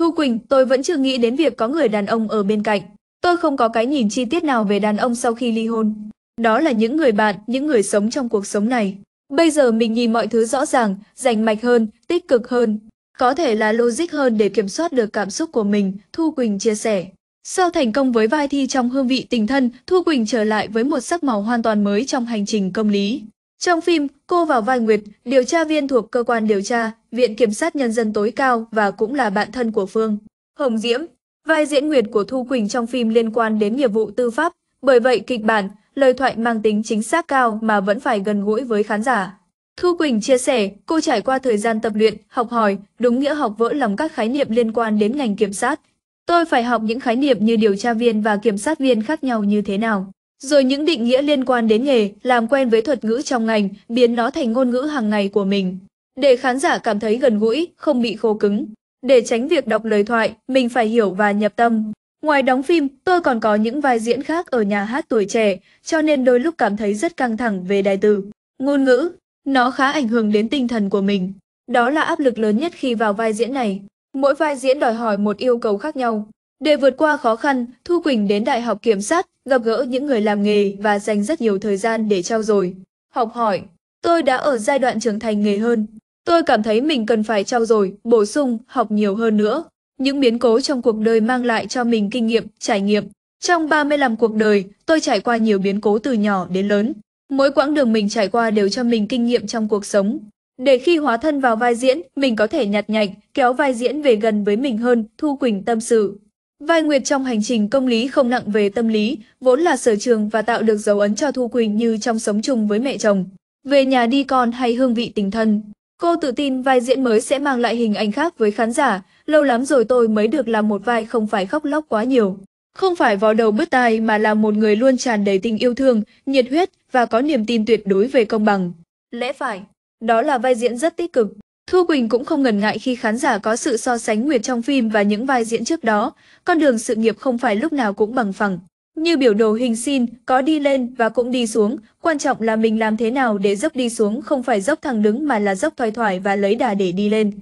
Thu Quỳnh, tôi vẫn chưa nghĩ đến việc có người đàn ông ở bên cạnh. Tôi không có cái nhìn chi tiết nào về đàn ông sau khi ly hôn. Đó là những người bạn, những người sống trong cuộc sống này. Bây giờ mình nhìn mọi thứ rõ ràng, rành mạch hơn, tích cực hơn. Có thể là logic hơn để kiểm soát được cảm xúc của mình, Thu Quỳnh chia sẻ. Sau thành công với vai thi trong hương vị tình thân, Thu Quỳnh trở lại với một sắc màu hoàn toàn mới trong hành trình công lý. Trong phim, cô vào Vai Nguyệt, điều tra viên thuộc cơ quan điều tra, Viện Kiểm sát Nhân dân tối cao và cũng là bạn thân của Phương. Hồng Diễm, vai diễn Nguyệt của Thu Quỳnh trong phim liên quan đến nghiệp vụ tư pháp, bởi vậy kịch bản, lời thoại mang tính chính xác cao mà vẫn phải gần gũi với khán giả. Thu Quỳnh chia sẻ, cô trải qua thời gian tập luyện, học hỏi, đúng nghĩa học vỡ lòng các khái niệm liên quan đến ngành kiểm sát. Tôi phải học những khái niệm như điều tra viên và kiểm sát viên khác nhau như thế nào. Rồi những định nghĩa liên quan đến nghề, làm quen với thuật ngữ trong ngành, biến nó thành ngôn ngữ hàng ngày của mình. Để khán giả cảm thấy gần gũi, không bị khô cứng. Để tránh việc đọc lời thoại, mình phải hiểu và nhập tâm. Ngoài đóng phim, tôi còn có những vai diễn khác ở nhà hát tuổi trẻ, cho nên đôi lúc cảm thấy rất căng thẳng về đài từ. Ngôn ngữ, nó khá ảnh hưởng đến tinh thần của mình. Đó là áp lực lớn nhất khi vào vai diễn này. Mỗi vai diễn đòi hỏi một yêu cầu khác nhau. Để vượt qua khó khăn, Thu Quỳnh đến Đại học Kiểm sát, gặp gỡ những người làm nghề và dành rất nhiều thời gian để trao dồi. Học hỏi, tôi đã ở giai đoạn trưởng thành nghề hơn. Tôi cảm thấy mình cần phải trao dồi, bổ sung, học nhiều hơn nữa. Những biến cố trong cuộc đời mang lại cho mình kinh nghiệm, trải nghiệm. Trong 35 cuộc đời, tôi trải qua nhiều biến cố từ nhỏ đến lớn. Mỗi quãng đường mình trải qua đều cho mình kinh nghiệm trong cuộc sống. Để khi hóa thân vào vai diễn, mình có thể nhặt nhạnh, kéo vai diễn về gần với mình hơn, Thu Quỳnh tâm sự. Vai Nguyệt trong hành trình công lý không nặng về tâm lý, vốn là sở trường và tạo được dấu ấn cho Thu Quỳnh như trong sống chung với mẹ chồng. Về nhà đi con hay hương vị tình thân, cô tự tin vai diễn mới sẽ mang lại hình ảnh khác với khán giả, lâu lắm rồi tôi mới được làm một vai không phải khóc lóc quá nhiều. Không phải vò đầu bứt tai mà là một người luôn tràn đầy tình yêu thương, nhiệt huyết và có niềm tin tuyệt đối về công bằng. Lẽ phải, đó là vai diễn rất tích cực. Thu Quỳnh cũng không ngần ngại khi khán giả có sự so sánh Nguyệt trong phim và những vai diễn trước đó, con đường sự nghiệp không phải lúc nào cũng bằng phẳng. Như biểu đồ hình xin, có đi lên và cũng đi xuống, quan trọng là mình làm thế nào để dốc đi xuống không phải dốc thẳng đứng mà là dốc thoải thoải và lấy đà để đi lên.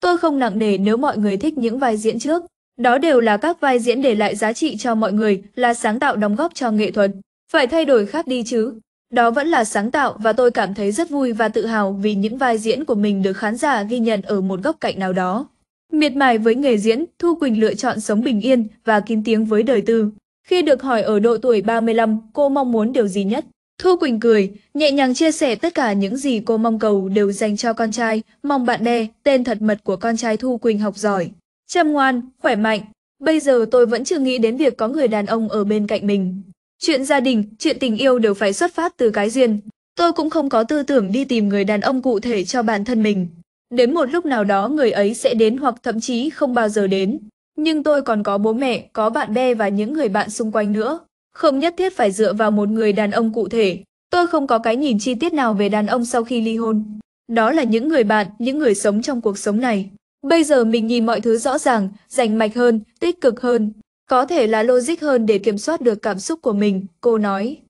Tôi không nặng nề nếu mọi người thích những vai diễn trước. Đó đều là các vai diễn để lại giá trị cho mọi người, là sáng tạo đóng góp cho nghệ thuật. Phải thay đổi khác đi chứ. Đó vẫn là sáng tạo và tôi cảm thấy rất vui và tự hào vì những vai diễn của mình được khán giả ghi nhận ở một góc cạnh nào đó. Miệt mài với nghề diễn, Thu Quỳnh lựa chọn sống bình yên và kín tiếng với đời tư. Khi được hỏi ở độ tuổi 35, cô mong muốn điều gì nhất? Thu Quỳnh cười, nhẹ nhàng chia sẻ tất cả những gì cô mong cầu đều dành cho con trai, mong bạn bè, tên thật mật của con trai Thu Quỳnh học giỏi. Chăm ngoan, khỏe mạnh. Bây giờ tôi vẫn chưa nghĩ đến việc có người đàn ông ở bên cạnh mình. Chuyện gia đình, chuyện tình yêu đều phải xuất phát từ cái duyên. Tôi cũng không có tư tưởng đi tìm người đàn ông cụ thể cho bản thân mình. Đến một lúc nào đó người ấy sẽ đến hoặc thậm chí không bao giờ đến. Nhưng tôi còn có bố mẹ, có bạn bè và những người bạn xung quanh nữa. Không nhất thiết phải dựa vào một người đàn ông cụ thể. Tôi không có cái nhìn chi tiết nào về đàn ông sau khi ly hôn. Đó là những người bạn, những người sống trong cuộc sống này. Bây giờ mình nhìn mọi thứ rõ ràng, rành mạch hơn, tích cực hơn. Có thể là logic hơn để kiểm soát được cảm xúc của mình, cô nói.